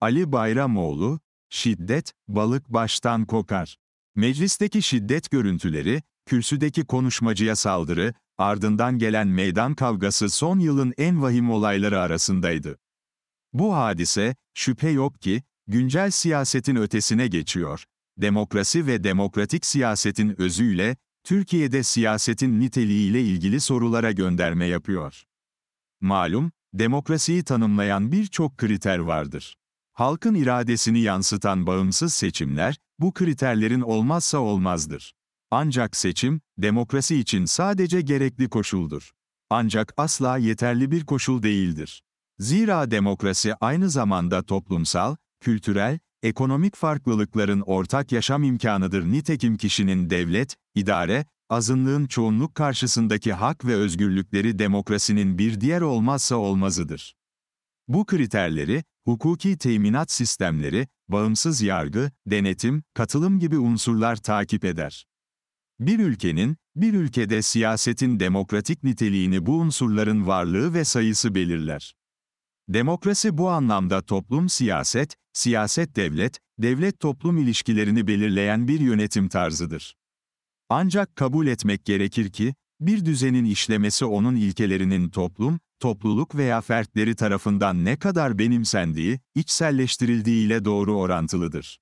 Ali Bayramoğlu, şiddet, balık baştan kokar. Meclisteki şiddet görüntüleri, kürsüdeki konuşmacıya saldırı, ardından gelen meydan kavgası son yılın en vahim olayları arasındaydı. Bu hadise, şüphe yok ki, güncel siyasetin ötesine geçiyor. Demokrasi ve demokratik siyasetin özüyle, Türkiye'de siyasetin niteliğiyle ilgili sorulara gönderme yapıyor. Malum, demokrasiyi tanımlayan birçok kriter vardır. Halkın iradesini yansıtan bağımsız seçimler, bu kriterlerin olmazsa olmazdır. Ancak seçim, demokrasi için sadece gerekli koşuldur. Ancak asla yeterli bir koşul değildir. Zira demokrasi aynı zamanda toplumsal, kültürel, ekonomik farklılıkların ortak yaşam imkanıdır. Nitekim kişinin devlet, idare, azınlığın çoğunluk karşısındaki hak ve özgürlükleri demokrasinin bir diğer olmazsa olmazıdır. Bu kriterleri, hukuki teminat sistemleri, bağımsız yargı, denetim, katılım gibi unsurlar takip eder. Bir ülkenin, bir ülkede siyasetin demokratik niteliğini bu unsurların varlığı ve sayısı belirler. Demokrasi bu anlamda toplum siyaset, siyaset devlet, devlet toplum ilişkilerini belirleyen bir yönetim tarzıdır. Ancak kabul etmek gerekir ki, bir düzenin işlemesi onun ilkelerinin toplum, topluluk veya fertleri tarafından ne kadar benimsendiği, içselleştirildiği ile doğru orantılıdır.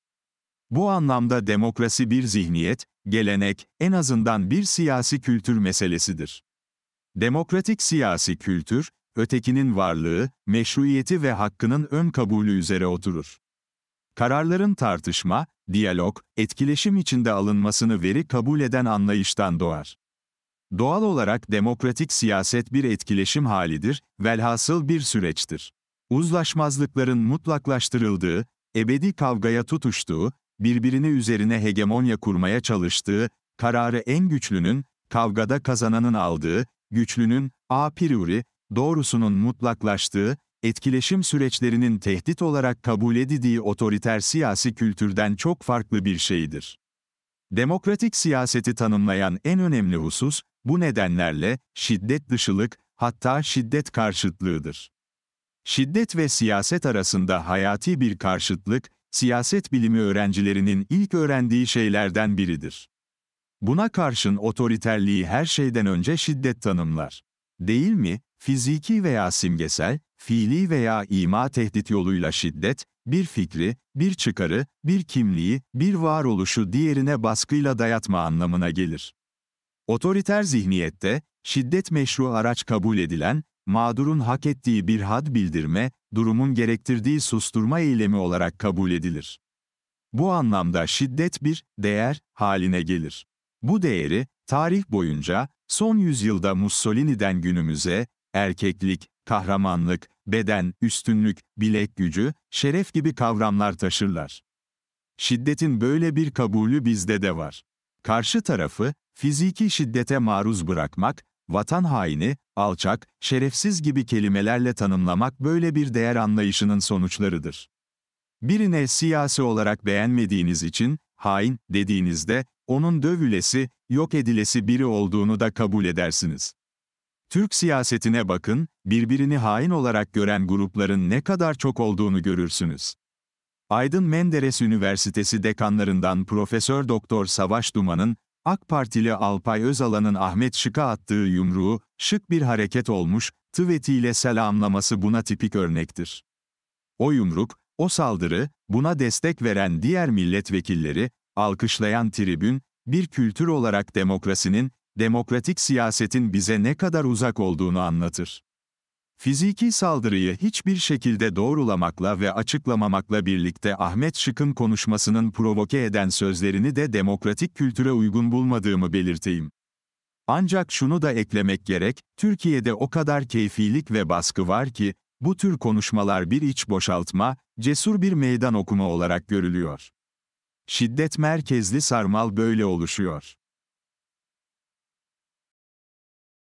Bu anlamda demokrasi bir zihniyet, gelenek, en azından bir siyasi kültür meselesidir. Demokratik siyasi kültür, ötekinin varlığı, meşruiyeti ve hakkının ön kabulü üzere oturur. Kararların tartışma, diyalog, etkileşim içinde alınmasını veri kabul eden anlayıştan doğar. Doğal olarak demokratik siyaset bir etkileşim halidir, velhasıl bir süreçtir. Uzlaşmazlıkların mutlaklaştırıldığı, ebedi kavgaya tutuştuğu, birbirini üzerine hegemonya kurmaya çalıştığı, kararı en güçlünün, kavgada kazananın aldığı, güçlünün, a priori, doğrusunun mutlaklaştığı, etkileşim süreçlerinin tehdit olarak kabul edildiği otoriter siyasi kültürden çok farklı bir şeydir. Demokratik siyaseti tanımlayan en önemli husus, bu nedenlerle şiddet dışılık, hatta şiddet karşıtlığıdır. Şiddet ve siyaset arasında hayati bir karşıtlık, siyaset bilimi öğrencilerinin ilk öğrendiği şeylerden biridir. Buna karşın otoriterliği her şeyden önce şiddet tanımlar değil mi? Fiziki veya simgesel, fiili veya ima tehdit yoluyla şiddet, bir fikri, bir çıkarı, bir kimliği, bir varoluşu diğerine baskıyla dayatma anlamına gelir. Otoriter zihniyette, şiddet meşru araç kabul edilen, mağdurun hak ettiği bir had bildirme, durumun gerektirdiği susturma eylemi olarak kabul edilir. Bu anlamda şiddet bir değer haline gelir. Bu değeri, Tarih boyunca, son yüzyılda Mussolini'den günümüze, erkeklik, kahramanlık, beden, üstünlük, bilek gücü, şeref gibi kavramlar taşırlar. Şiddetin böyle bir kabulü bizde de var. Karşı tarafı, fiziki şiddete maruz bırakmak, vatan haini, alçak, şerefsiz gibi kelimelerle tanımlamak böyle bir değer anlayışının sonuçlarıdır. Birine siyasi olarak beğenmediğiniz için, hain dediğinizde, onun dövülesi, yok edilesi biri olduğunu da kabul edersiniz. Türk siyasetine bakın, birbirini hain olarak gören grupların ne kadar çok olduğunu görürsünüz. Aydın Menderes Üniversitesi dekanlarından Profesör Doktor Savaş Duman'ın, AK Partili Alpay Özalan'ın Ahmet Şık'a attığı yumruğu, şık bir hareket olmuş, tıvetiyle selamlaması buna tipik örnektir. O yumruk, o saldırı, buna destek veren diğer milletvekilleri, alkışlayan tribün, bir kültür olarak demokrasinin, demokratik siyasetin bize ne kadar uzak olduğunu anlatır. Fiziki saldırıyı hiçbir şekilde doğrulamakla ve açıklamamakla birlikte Ahmet Şık'ın konuşmasının provoke eden sözlerini de demokratik kültüre uygun bulmadığımı belirteyim. Ancak şunu da eklemek gerek, Türkiye'de o kadar keyfilik ve baskı var ki, bu tür konuşmalar bir iç boşaltma, cesur bir meydan okuma olarak görülüyor. Şiddet merkezli sarmal böyle oluşuyor.